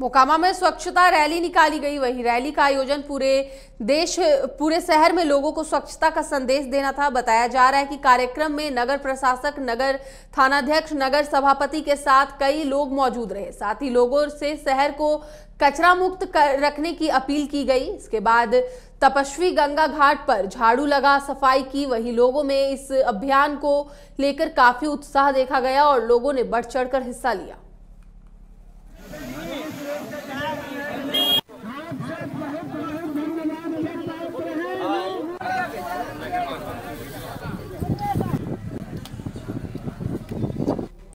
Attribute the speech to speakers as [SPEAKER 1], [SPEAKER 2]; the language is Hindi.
[SPEAKER 1] मोकामा में स्वच्छता रैली निकाली गई वही रैली का आयोजन पूरे देश पूरे शहर में लोगों को स्वच्छता का संदेश देना था बताया जा रहा है कि कार्यक्रम में नगर प्रशासक नगर थानाध्यक्ष नगर सभापति के साथ कई लोग मौजूद रहे साथ ही लोगों से शहर को कचरा मुक्त कर रखने की अपील की गई इसके बाद तपस्वी गंगा घाट पर झाड़ू लगा सफाई की वही लोगों में इस अभियान को लेकर काफी उत्साह देखा गया और लोगों ने बढ़ चढ़कर हिस्सा लिया